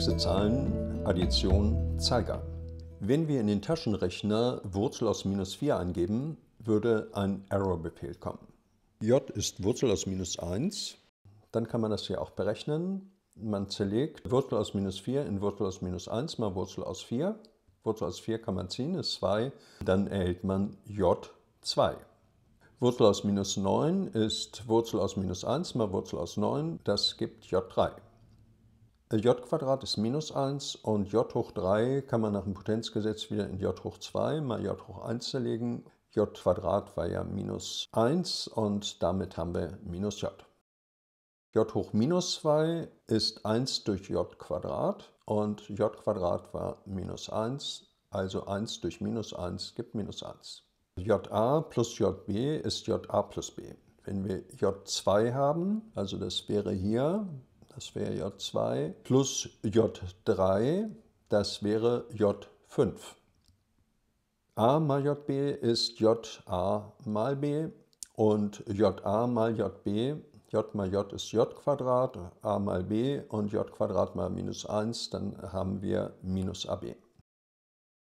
komplexe Zahlen, Addition, Zeiger. Wenn wir in den Taschenrechner Wurzel aus minus 4 eingeben, würde ein Error-Befehl kommen. j ist Wurzel aus minus 1. Dann kann man das hier auch berechnen. Man zerlegt Wurzel aus minus 4 in Wurzel aus minus 1 mal Wurzel aus 4. Wurzel aus 4 kann man ziehen, ist 2. Dann erhält man j2. Wurzel aus minus 9 ist Wurzel aus minus 1 mal Wurzel aus 9. Das gibt j3. Äh, j ist minus 1 und j hoch 3 kann man nach dem Potenzgesetz wieder in j hoch 2 mal j hoch 1 zerlegen. j war ja minus 1 und damit haben wir minus j. j hoch minus 2 ist 1 durch j und j war minus 1, also 1 durch minus 1 gibt minus 1. ja plus jb ist ja plus b. Wenn wir j2 haben, also das wäre hier das wäre J2, plus J3, das wäre J5. A mal JB ist JA mal B und JA mal JB, J mal J ist J Quadrat, A mal B und J Quadrat mal minus 1, dann haben wir minus AB.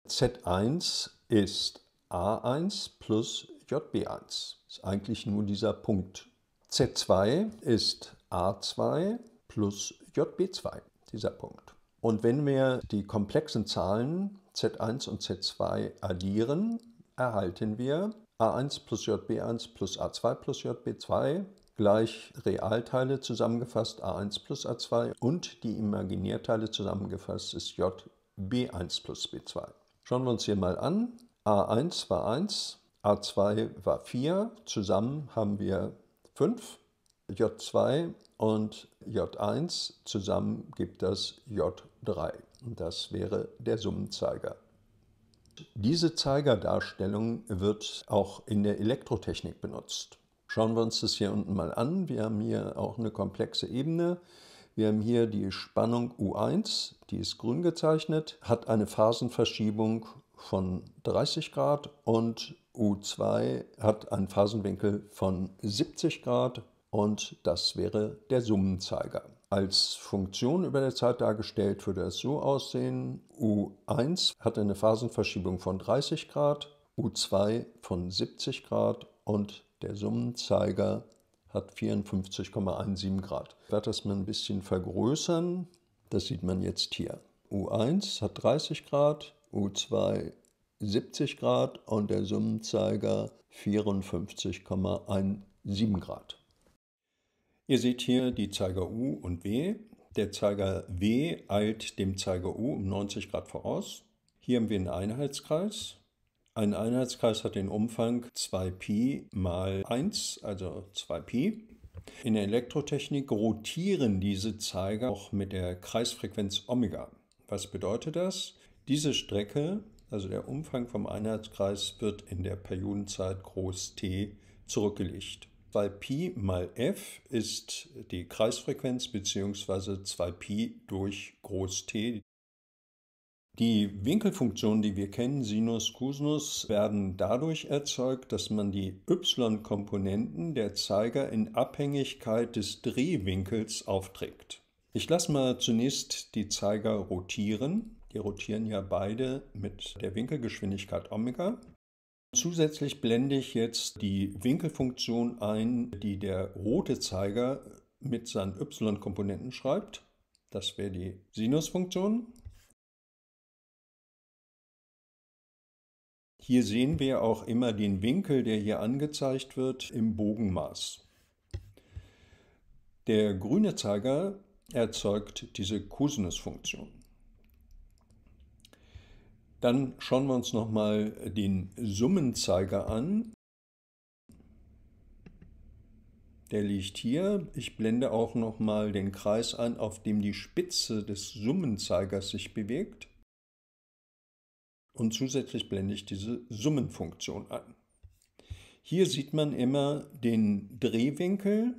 Z1 ist A1 plus JB1. Ist eigentlich nur dieser Punkt. Z2 ist A2 plus JB2, dieser Punkt. Und wenn wir die komplexen Zahlen Z1 und Z2 addieren, erhalten wir A1 plus JB1 plus A2 plus JB2 gleich Realteile zusammengefasst A1 plus A2 und die Imaginärteile zusammengefasst ist JB1 plus B2. Schauen wir uns hier mal an. A1 war 1, A2 war 4, zusammen haben wir 5, J2 und J1 zusammen gibt das J3. Das wäre der Summenzeiger. Diese Zeigerdarstellung wird auch in der Elektrotechnik benutzt. Schauen wir uns das hier unten mal an. Wir haben hier auch eine komplexe Ebene. Wir haben hier die Spannung U1, die ist grün gezeichnet, hat eine Phasenverschiebung von 30 Grad und U2 hat einen Phasenwinkel von 70 Grad und das wäre der Summenzeiger. Als Funktion über der Zeit dargestellt würde es so aussehen, U1 hat eine Phasenverschiebung von 30 Grad, U2 von 70 Grad und der Summenzeiger hat 54,17 Grad. Ich werde das mal ein bisschen vergrößern, das sieht man jetzt hier. U1 hat 30 Grad, U2 70 Grad und der Summenzeiger 54,17 Grad. Ihr seht hier die Zeiger U und W. Der Zeiger W eilt dem Zeiger U um 90 Grad voraus. Hier haben wir einen Einheitskreis. Ein Einheitskreis hat den Umfang 2pi mal 1, also 2pi. In der Elektrotechnik rotieren diese Zeiger auch mit der Kreisfrequenz Omega. Was bedeutet das? Diese Strecke, also der Umfang vom Einheitskreis, wird in der Periodenzeit groß T zurückgelegt weil Pi mal f ist die Kreisfrequenz bzw. 2pi durch Groß T. Die Winkelfunktionen, die wir kennen, Sinus, Cosinus, werden dadurch erzeugt, dass man die y-Komponenten der Zeiger in Abhängigkeit des Drehwinkels aufträgt. Ich lasse mal zunächst die Zeiger rotieren. Die rotieren ja beide mit der Winkelgeschwindigkeit Omega. Zusätzlich blende ich jetzt die Winkelfunktion ein, die der rote Zeiger mit seinen y-Komponenten schreibt. Das wäre die Sinusfunktion. Hier sehen wir auch immer den Winkel, der hier angezeigt wird, im Bogenmaß. Der grüne Zeiger erzeugt diese Cosinusfunktion. Dann schauen wir uns nochmal den Summenzeiger an. Der liegt hier. Ich blende auch nochmal den Kreis an, auf dem die Spitze des Summenzeigers sich bewegt. Und zusätzlich blende ich diese Summenfunktion an. Hier sieht man immer den Drehwinkel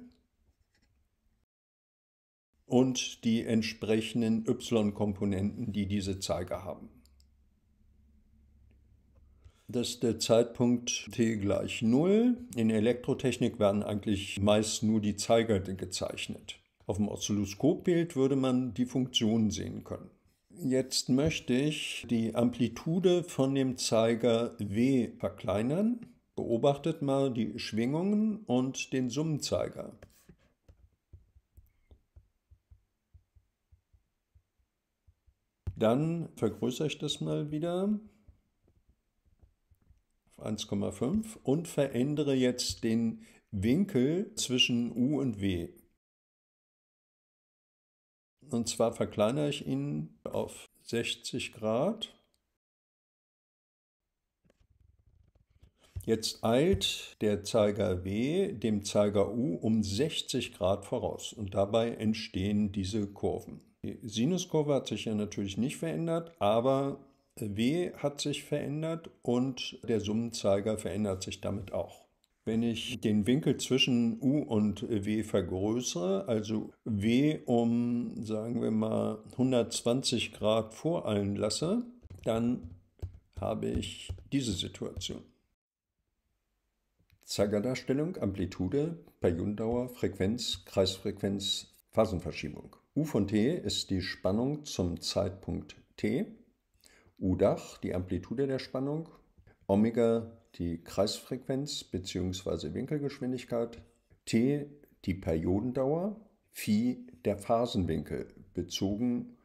und die entsprechenden y-Komponenten, die diese Zeiger haben. Das ist der Zeitpunkt t gleich 0. In Elektrotechnik werden eigentlich meist nur die Zeiger gezeichnet. Auf dem Oszilloskopbild würde man die Funktion sehen können. Jetzt möchte ich die Amplitude von dem Zeiger W verkleinern. Beobachtet mal die Schwingungen und den Summenzeiger. Dann vergrößere ich das mal wieder 1,5 und verändere jetzt den Winkel zwischen U und W. Und zwar verkleinere ich ihn auf 60 Grad. Jetzt eilt der Zeiger W dem Zeiger U um 60 Grad voraus und dabei entstehen diese Kurven. Die Sinuskurve hat sich ja natürlich nicht verändert, aber W hat sich verändert und der Summenzeiger verändert sich damit auch. Wenn ich den Winkel zwischen U und W vergrößere, also W um, sagen wir mal, 120 Grad voreilen lasse, dann habe ich diese Situation. Zeigerdarstellung, Amplitude, Periodendauer, Frequenz, Kreisfrequenz, Phasenverschiebung. U von t ist die Spannung zum Zeitpunkt t U-Dach, die Amplitude der Spannung, Omega, die Kreisfrequenz bzw. Winkelgeschwindigkeit, T, die Periodendauer, Phi, der Phasenwinkel, bezogen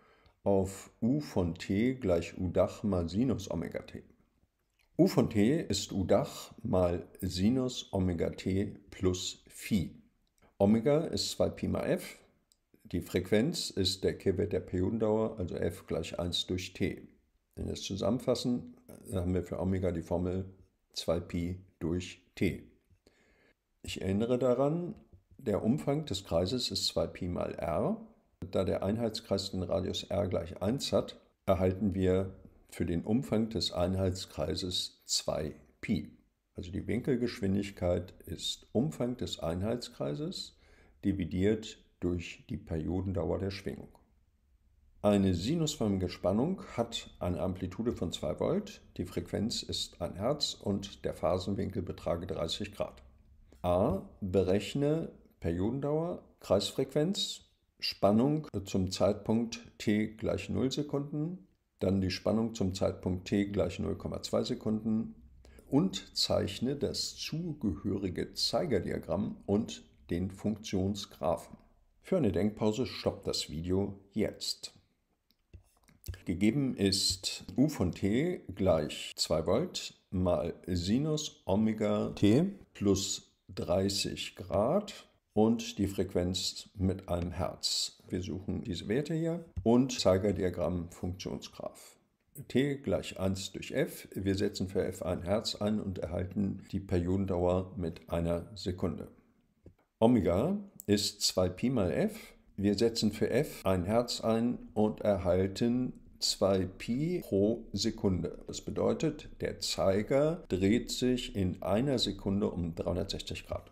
auf U von T gleich U-Dach mal Sinus Omega T. U von T ist U-Dach mal Sinus Omega T plus Phi. Omega ist 2Pi mal F. Die Frequenz ist der Kehrwert der Periodendauer, also F gleich 1 durch T. Wenn wir es zusammenfassen, haben wir für Omega die Formel 2pi durch t. Ich erinnere daran, der Umfang des Kreises ist 2pi mal r. Da der Einheitskreis den Radius r gleich 1 hat, erhalten wir für den Umfang des Einheitskreises 2pi. Also die Winkelgeschwindigkeit ist Umfang des Einheitskreises dividiert durch die Periodendauer der Schwingung. Eine sinusförmige Spannung hat eine Amplitude von 2 Volt, die Frequenz ist 1 Hertz und der Phasenwinkel betrage 30 Grad. A. Berechne Periodendauer, Kreisfrequenz, Spannung zum Zeitpunkt t gleich 0 Sekunden, dann die Spannung zum Zeitpunkt t gleich 0,2 Sekunden und zeichne das zugehörige Zeigerdiagramm und den Funktionsgraphen. Für eine Denkpause stoppt das Video jetzt. Gegeben ist U von t gleich 2 Volt mal Sinus Omega t plus 30 Grad und die Frequenz mit einem Herz. Wir suchen diese Werte hier und Zeigerdiagramm Funktionsgraph. t gleich 1 durch f. Wir setzen für f ein Herz ein und erhalten die Periodendauer mit einer Sekunde. Omega ist 2 Pi mal f wir setzen für f ein Herz ein und erhalten 2 Pi pro Sekunde. Das bedeutet, der Zeiger dreht sich in einer Sekunde um 360 Grad.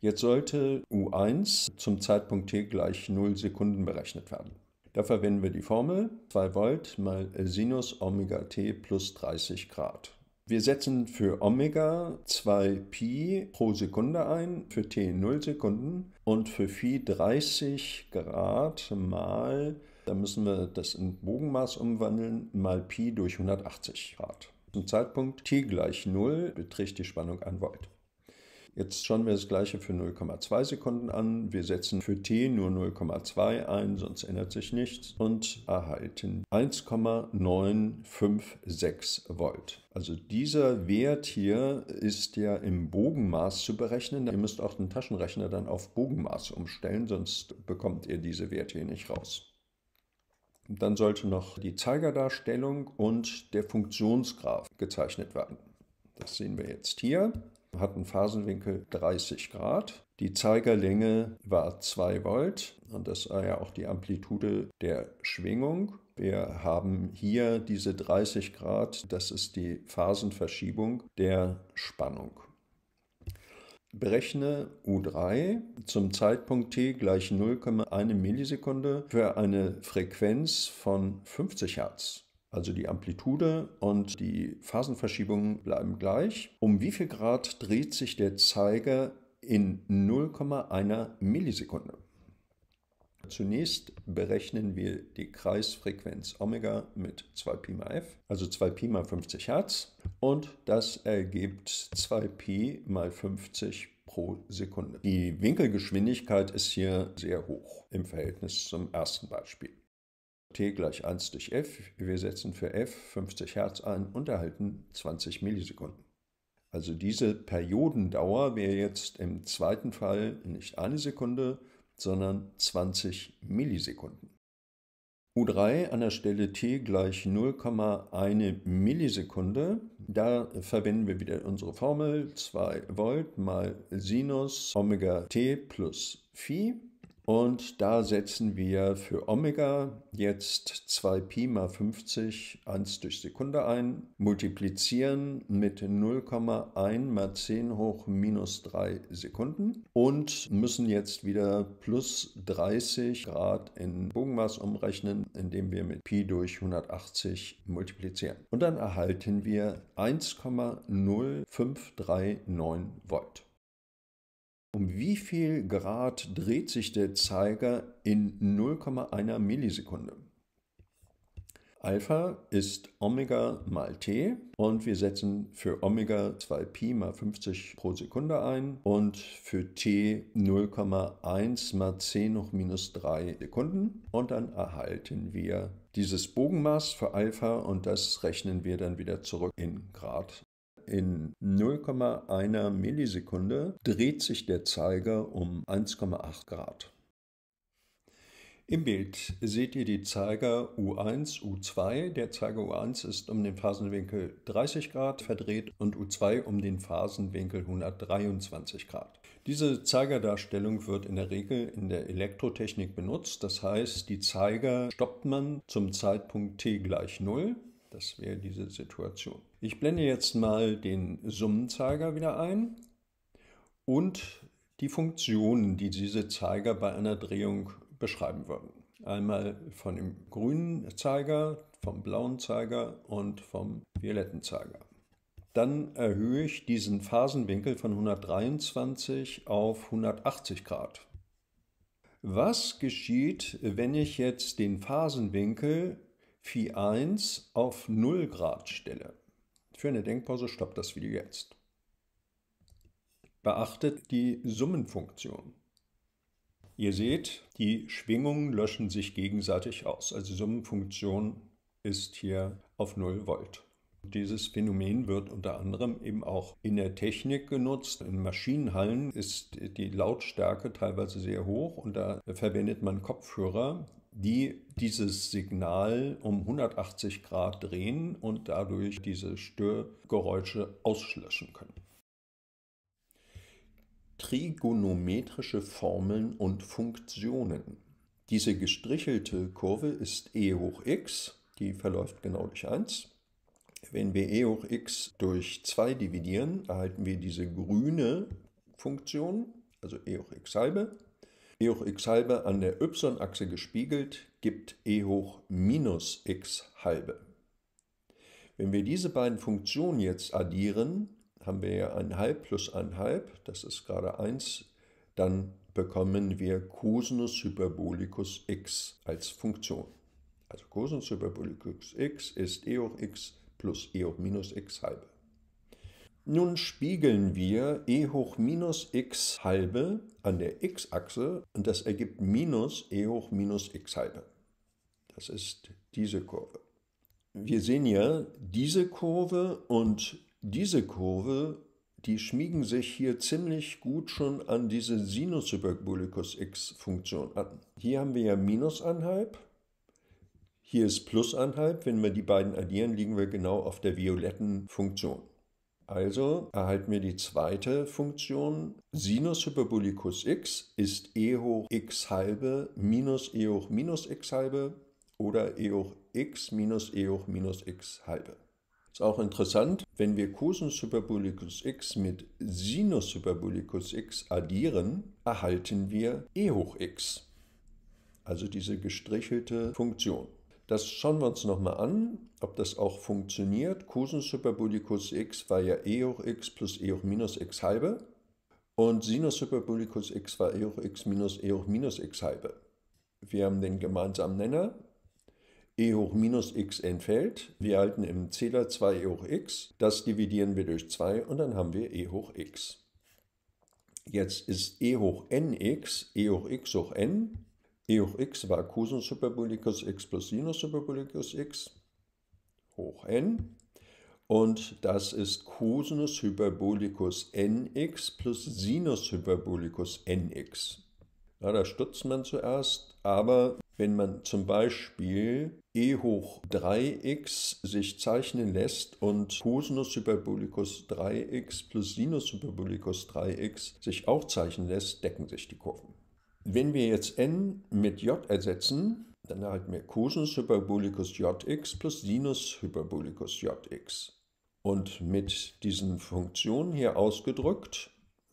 Jetzt sollte U1 zum Zeitpunkt t gleich 0 Sekunden berechnet werden. Da verwenden wir die Formel 2 Volt mal Sinus Omega t plus 30 Grad. Wir setzen für Omega 2 Pi pro Sekunde ein, für T 0 Sekunden und für Phi 30 Grad mal, da müssen wir das in Bogenmaß umwandeln, mal Pi durch 180 Grad. Zum Zeitpunkt T gleich 0 beträgt die Spannung 1 Volt. Jetzt schauen wir das gleiche für 0,2 Sekunden an. Wir setzen für t nur 0,2 ein, sonst ändert sich nichts und erhalten 1,956 Volt. Also dieser Wert hier ist ja im Bogenmaß zu berechnen. Ihr müsst auch den Taschenrechner dann auf Bogenmaß umstellen, sonst bekommt ihr diese Werte hier nicht raus. Dann sollte noch die Zeigerdarstellung und der Funktionsgraph gezeichnet werden. Das sehen wir jetzt hier hat einen Phasenwinkel 30 Grad. Die Zeigerlänge war 2 Volt und das war ja auch die Amplitude der Schwingung. Wir haben hier diese 30 Grad, das ist die Phasenverschiebung der Spannung. Berechne U3 zum Zeitpunkt t gleich 0,1 Millisekunde für eine Frequenz von 50 Hertz. Also die Amplitude und die Phasenverschiebungen bleiben gleich. Um wie viel Grad dreht sich der Zeiger in 0,1 Millisekunde? Zunächst berechnen wir die Kreisfrequenz Omega mit 2π mal f, also 2π mal 50 Hertz und das ergibt 2π mal 50 pro Sekunde. Die Winkelgeschwindigkeit ist hier sehr hoch im Verhältnis zum ersten Beispiel t gleich 1 durch f. Wir setzen für f 50 Hertz ein und erhalten 20 Millisekunden. Also diese Periodendauer wäre jetzt im zweiten Fall nicht eine Sekunde, sondern 20 Millisekunden. U3 an der Stelle t gleich 0,1 Millisekunde. Da verwenden wir wieder unsere Formel 2 Volt mal Sinus Omega t plus Phi. Und da setzen wir für Omega jetzt 2 Pi mal 50 1 durch Sekunde ein, multiplizieren mit 0,1 mal 10 hoch minus 3 Sekunden und müssen jetzt wieder plus 30 Grad in Bogenmaß umrechnen, indem wir mit Pi durch 180 multiplizieren. Und dann erhalten wir 1,0539 Volt. Um wie viel Grad dreht sich der Zeiger in 0,1 Millisekunde? Alpha ist Omega mal t und wir setzen für Omega 2pi mal 50 pro Sekunde ein und für t 0,1 mal 10 hoch minus 3 Sekunden und dann erhalten wir dieses Bogenmaß für Alpha und das rechnen wir dann wieder zurück in Grad in 0,1 Millisekunde dreht sich der Zeiger um 1,8 Grad. Im Bild seht ihr die Zeiger U1, U2. Der Zeiger U1 ist um den Phasenwinkel 30 Grad verdreht und U2 um den Phasenwinkel 123 Grad. Diese Zeigerdarstellung wird in der Regel in der Elektrotechnik benutzt. Das heißt, die Zeiger stoppt man zum Zeitpunkt t gleich 0. Das wäre diese Situation. Ich blende jetzt mal den Summenzeiger wieder ein und die Funktionen, die diese Zeiger bei einer Drehung beschreiben würden. Einmal von dem grünen Zeiger, vom blauen Zeiger und vom violetten Zeiger. Dann erhöhe ich diesen Phasenwinkel von 123 auf 180 Grad. Was geschieht, wenn ich jetzt den Phasenwinkel Phi 1 auf 0 Grad stelle? Für eine Denkpause stoppt das Video jetzt. Beachtet die Summenfunktion. Ihr seht, die Schwingungen löschen sich gegenseitig aus. Also die Summenfunktion ist hier auf 0 Volt. Dieses Phänomen wird unter anderem eben auch in der Technik genutzt. In Maschinenhallen ist die Lautstärke teilweise sehr hoch und da verwendet man Kopfhörer, die dieses Signal um 180 Grad drehen und dadurch diese Störgeräusche auslöschen können. Trigonometrische Formeln und Funktionen. Diese gestrichelte Kurve ist e hoch x, die verläuft genau durch 1. Wenn wir e hoch x durch 2 dividieren, erhalten wir diese grüne Funktion, also e hoch x halbe e hoch x halbe an der y-Achse gespiegelt gibt e hoch minus x halbe. Wenn wir diese beiden Funktionen jetzt addieren, haben wir ja 1 halb plus 1 halb, das ist gerade 1, dann bekommen wir Cosinus Hyperbolicus x als Funktion. Also Cosinus Hyperbolicus x ist e hoch x plus e hoch minus x halbe. Nun spiegeln wir e hoch minus x halbe an der x-Achse und das ergibt minus e hoch minus x halbe. Das ist diese Kurve. Wir sehen ja, diese Kurve und diese Kurve, die schmiegen sich hier ziemlich gut schon an diese Sinus Hyperbolicus x-Funktion an. Hier haben wir ja minus halb, hier ist plus halb. Wenn wir die beiden addieren, liegen wir genau auf der violetten Funktion. Also erhalten wir die zweite Funktion. Sinus Hyperbolicus x ist e hoch x halbe minus e hoch minus x halbe oder e hoch x minus e hoch minus x halbe. Ist auch interessant, wenn wir Cosinus Hyperbolicus x mit Sinus Hyperbolicus x addieren, erhalten wir e hoch x, also diese gestrichelte Funktion. Das schauen wir uns nochmal an, ob das auch funktioniert. Cosinus superbullicus x war ja e hoch x plus e hoch minus x halbe. Und Sinus superbullicus x war e hoch x minus e hoch minus x halbe. Wir haben den gemeinsamen Nenner. e hoch minus x entfällt. Wir halten im Zähler 2 e hoch x. Das dividieren wir durch 2 und dann haben wir e hoch x. Jetzt ist e hoch nx, e hoch x hoch n, e hoch x war Cosinus Hyperbolicus x plus Sinus Hyperbolicus x hoch n. Und das ist Cosinus Hyperbolicus nx plus Sinus Hyperbolicus nx. Ja, da stutzt man zuerst, aber wenn man zum Beispiel e hoch 3x sich zeichnen lässt und Cosinus Hyperbolicus 3x plus Sinus Hyperbolicus 3x sich auch zeichnen lässt, decken sich die Kurven. Wenn wir jetzt n mit j ersetzen, dann erhalten wir Cosinus Hyperbolicus jx plus Sinus Hyperbolicus jx. Und mit diesen Funktionen hier ausgedrückt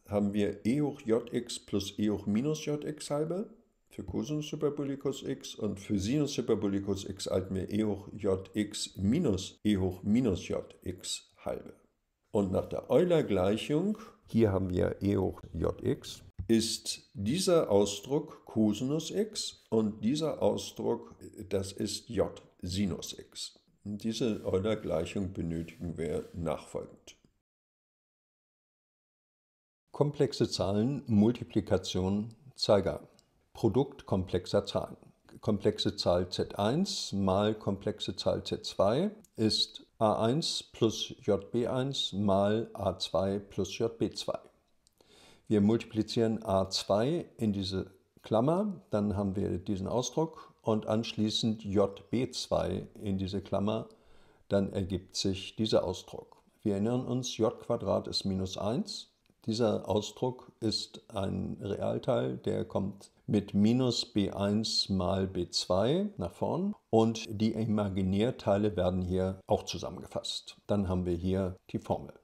haben wir e hoch jx plus e hoch minus jx halbe für Cosinus Hyperbolicus x und für Sinus Hyperbolicus x erhalten wir e hoch jx minus e hoch minus jx halbe. Und nach der Euler-Gleichung, hier haben wir e hoch jx ist dieser Ausdruck Cosinus x und dieser Ausdruck, das ist j Sinus x. Diese Euler-Gleichung benötigen wir nachfolgend. Komplexe Zahlen, Multiplikation, Zeiger. Produkt komplexer Zahlen. Komplexe Zahl z1 mal komplexe Zahl z2 ist a1 plus jb1 mal a2 plus jb2. Wir multiplizieren a2 in diese Klammer, dann haben wir diesen Ausdruck und anschließend jb2 in diese Klammer, dann ergibt sich dieser Ausdruck. Wir erinnern uns, j ist minus 1. Dieser Ausdruck ist ein Realteil, der kommt mit minus b1 mal b2 nach vorn und die Imaginärteile werden hier auch zusammengefasst. Dann haben wir hier die Formel.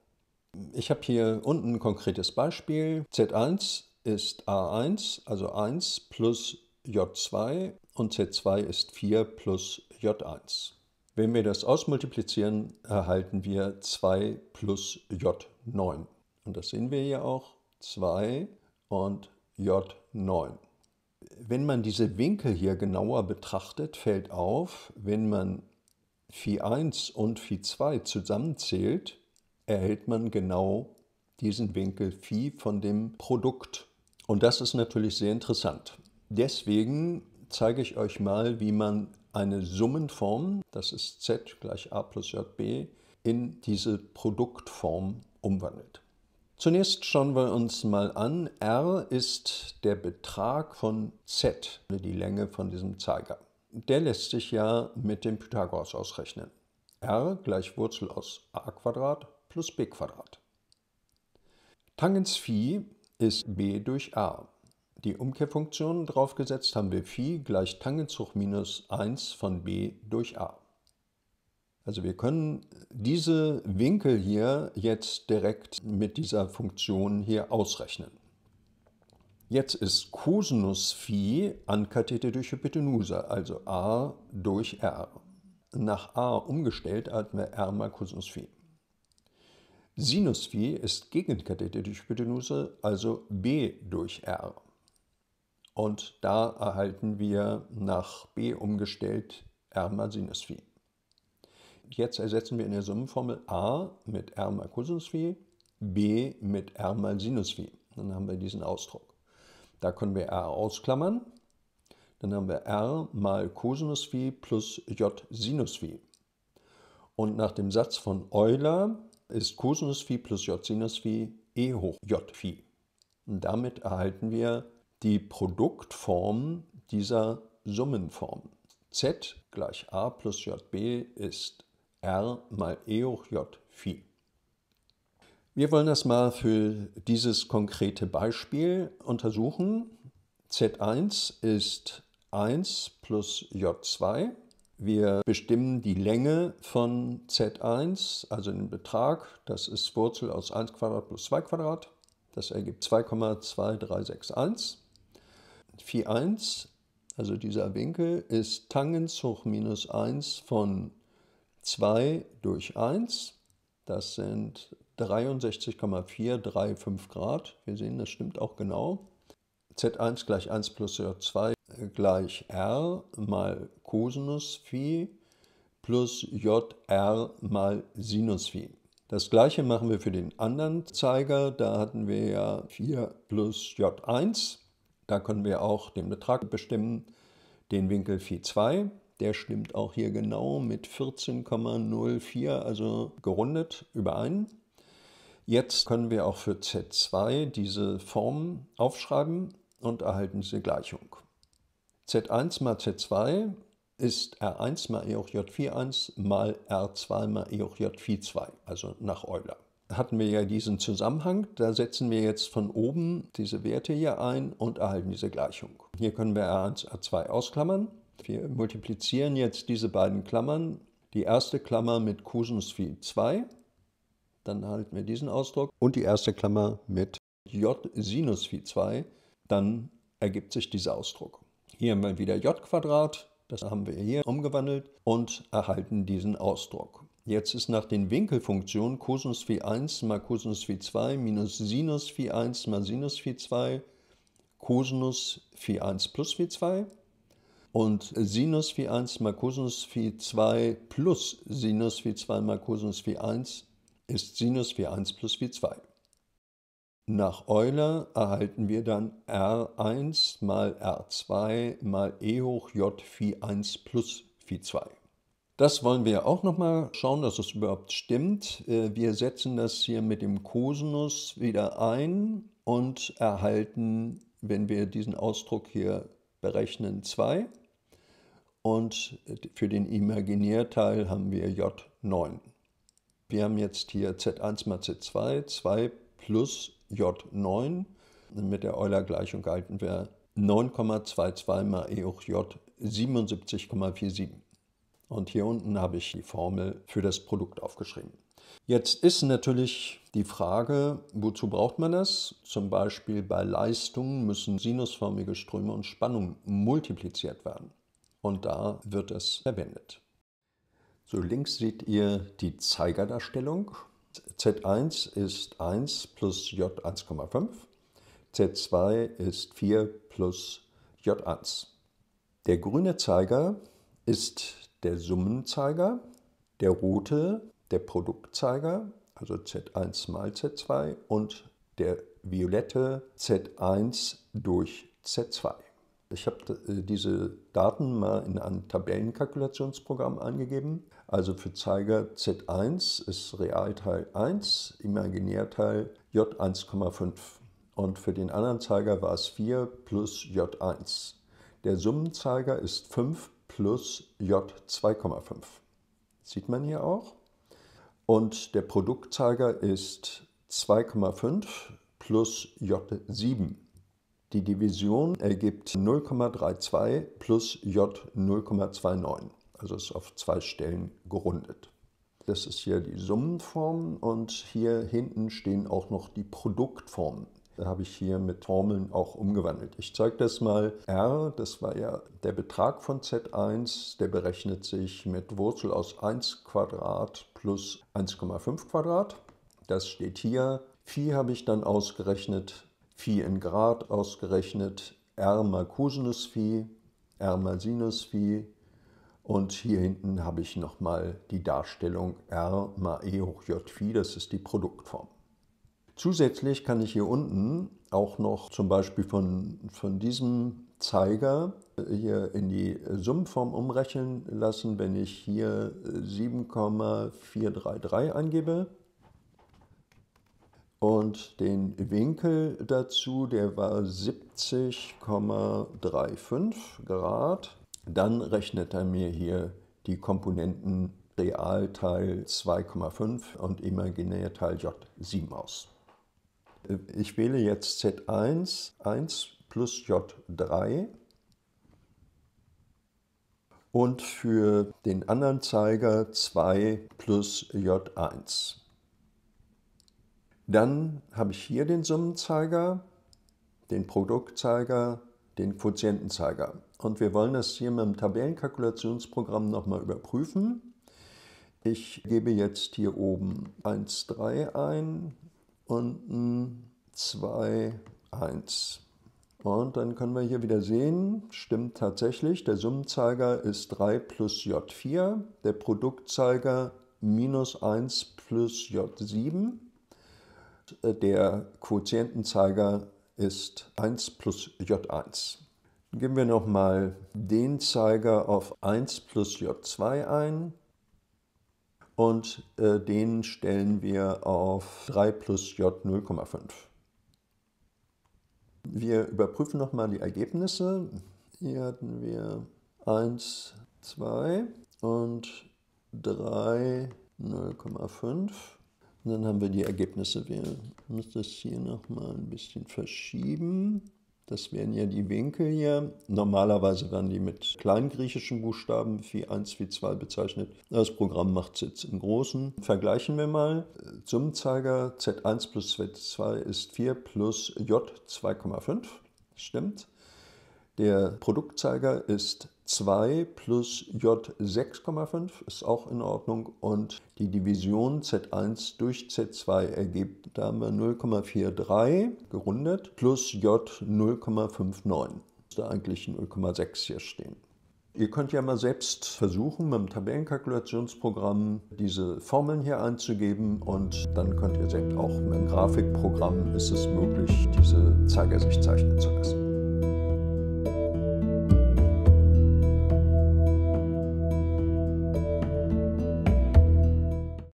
Ich habe hier unten ein konkretes Beispiel. Z1 ist A1, also 1 plus J2 und Z2 ist 4 plus J1. Wenn wir das ausmultiplizieren, erhalten wir 2 plus J9. Und das sehen wir hier auch, 2 und J9. Wenn man diese Winkel hier genauer betrachtet, fällt auf, wenn man Phi 1 und Phi 2 zusammenzählt, erhält man genau diesen Winkel Phi von dem Produkt. Und das ist natürlich sehr interessant. Deswegen zeige ich euch mal, wie man eine Summenform, das ist z gleich a plus jb, in diese Produktform umwandelt. Zunächst schauen wir uns mal an, r ist der Betrag von z, also die Länge von diesem Zeiger. Der lässt sich ja mit dem Pythagoras ausrechnen. r gleich Wurzel aus a Quadrat plus b Tangens phi ist b durch a. Die Umkehrfunktion draufgesetzt haben wir phi gleich Tangens hoch minus 1 von b durch a. Also wir können diese Winkel hier jetzt direkt mit dieser Funktion hier ausrechnen. Jetzt ist Cosinus phi Ankathete durch Hypotenuse, also a durch r. Nach a umgestellt hatten wir r mal Cosinus phi. Sinus 4 ist Gegenkatete durch Hypotenuse, also b durch r. Und da erhalten wir nach b umgestellt r mal Sinus 4. Jetzt ersetzen wir in der Summenformel a mit r mal Cosinus 4, b mit r mal Sinus 4. Dann haben wir diesen Ausdruck. Da können wir r ausklammern. Dann haben wir r mal Cosinus 4 plus j Sinus 4. Und nach dem Satz von Euler ist Cosinus Phi plus J Sinus Phi E hoch J Phi. Und damit erhalten wir die Produktform dieser Summenform. Z gleich A plus JB ist R mal E hoch J Phi. Wir wollen das mal für dieses konkrete Beispiel untersuchen. Z1 ist 1 plus J2 wir bestimmen die Länge von Z1, also den Betrag. Das ist Wurzel aus 1 Quadrat plus 2 Quadrat. Das ergibt 2,2361. Phi 1, also dieser Winkel, ist Tangens hoch minus 1 von 2 durch 1. Das sind 63,435 Grad. Wir sehen, das stimmt auch genau. Z1 gleich 1 plus j 2 gleich r mal Cosinus phi plus jr mal Sinus phi. Das gleiche machen wir für den anderen Zeiger. Da hatten wir ja 4 plus j1. Da können wir auch den Betrag bestimmen, den Winkel phi 2. Der stimmt auch hier genau mit 14,04, also gerundet überein. Jetzt können wir auch für z2 diese Form aufschreiben und erhalten diese Gleichung. Z1 mal Z2 ist R1 mal E hoch j 1 mal R2 mal E hoch j 2, also nach Euler. Hatten wir ja diesen Zusammenhang, da setzen wir jetzt von oben diese Werte hier ein und erhalten diese Gleichung. Hier können wir R1, R2 ausklammern. Wir multiplizieren jetzt diese beiden Klammern. Die erste Klammer mit Cosinus phi 2, dann erhalten wir diesen Ausdruck. Und die erste Klammer mit J Sinus phi 2, dann ergibt sich dieser Ausdruck. Hier haben wir wieder j, das haben wir hier umgewandelt und erhalten diesen Ausdruck. Jetzt ist nach den Winkelfunktionen Cosinus phi 1 mal Cosinus phi 2 minus Sinus phi 1 mal Sinus phi 2 Cosinus phi 1 plus phi 2 und Sinus phi 1 mal Cosinus phi 2 plus Sinus phi 2 mal Cosinus phi 1 ist Sinus phi 1 plus phi 2. Nach Euler erhalten wir dann R1 mal R2 mal E hoch J Phi 1 plus Phi 2. Das wollen wir auch nochmal schauen, dass es überhaupt stimmt. Äh, wir setzen das hier mit dem Kosinus wieder ein und erhalten, wenn wir diesen Ausdruck hier berechnen, 2. Und für den Imaginärteil haben wir J9. Wir haben jetzt hier Z1 mal Z2, 2 plus J9. Mit der Euler-Gleichung erhalten wir 9,22 mal E hoch J 77,47. Und hier unten habe ich die Formel für das Produkt aufgeschrieben. Jetzt ist natürlich die Frage, wozu braucht man das? Zum Beispiel bei Leistungen müssen sinusförmige Ströme und Spannungen multipliziert werden. Und da wird es verwendet. So links seht ihr die Zeigerdarstellung Z1 ist 1 plus J 1,5, Z2 ist 4 plus J1. Der grüne Zeiger ist der Summenzeiger, der rote der Produktzeiger, also Z1 mal Z2 und der violette Z1 durch Z2. Ich habe äh, diese Daten mal in ein Tabellenkalkulationsprogramm angegeben, also für Zeiger Z1 ist Realteil 1, Imaginärteil J1,5. Und für den anderen Zeiger war es 4 plus J1. Der Summenzeiger ist 5 plus J2,5. Sieht man hier auch. Und der Produktzeiger ist 2,5 plus J7. Die Division ergibt 0,32 plus J0,29 also ist auf zwei Stellen gerundet. Das ist hier die Summenform und hier hinten stehen auch noch die Produktformen. Da habe ich hier mit Formeln auch umgewandelt. Ich zeige das mal. R, das war ja der Betrag von Z1, der berechnet sich mit Wurzel aus 1 Quadrat plus 1,5 Quadrat. Das steht hier. Phi habe ich dann ausgerechnet, Phi in Grad ausgerechnet, R mal Cosinus Phi, R mal Sinus Phi, und hier hinten habe ich nochmal die Darstellung R mal E hoch j Phi, das ist die Produktform. Zusätzlich kann ich hier unten auch noch zum Beispiel von, von diesem Zeiger äh, hier in die Summenform umrechnen lassen, wenn ich hier 7,433 äh, angebe. Und den Winkel dazu, der war 70,35 Grad. Dann rechnet er mir hier die Komponenten Realteil 2,5 und Imaginärteil J7 aus. Ich wähle jetzt Z1, 1 plus J3 und für den anderen Zeiger 2 plus J1. Dann habe ich hier den Summenzeiger, den Produktzeiger, den Quotientenzeiger. Und wir wollen das hier mit dem Tabellenkalkulationsprogramm nochmal überprüfen. Ich gebe jetzt hier oben 1,3 ein, unten 2, 1. Und dann können wir hier wieder sehen, stimmt tatsächlich, der Summenzeiger ist 3 plus J4, der Produktzeiger minus 1 plus J7, der Quotientenzeiger ist 1 plus J1. Geben wir nochmal den Zeiger auf 1 plus J2 ein und äh, den stellen wir auf 3 plus J 0,5. Wir überprüfen nochmal die Ergebnisse. Hier hatten wir 1, 2 und 3, 0,5. Und dann haben wir die Ergebnisse. Wir müssen das hier nochmal ein bisschen verschieben. Das wären ja die Winkel hier. Normalerweise werden die mit kleinen griechischen Buchstaben wie 1, wie 2 bezeichnet. Das Programm macht es jetzt im Großen. Vergleichen wir mal. Summenzeiger Z1 plus Z2 ist 4 plus J 2,5. Stimmt. Der Produktzeiger ist 2 plus J 6,5 ist auch in Ordnung und die Division Z1 durch Z2 ergibt, da haben wir 0,43 gerundet plus J 0,59. Da eigentlich 0,6 hier stehen. Ihr könnt ja mal selbst versuchen, mit dem Tabellenkalkulationsprogramm diese Formeln hier einzugeben und dann könnt ihr selbst auch mit dem Grafikprogramm ist es möglich, diese Zeiger sich zeichnen zu lassen.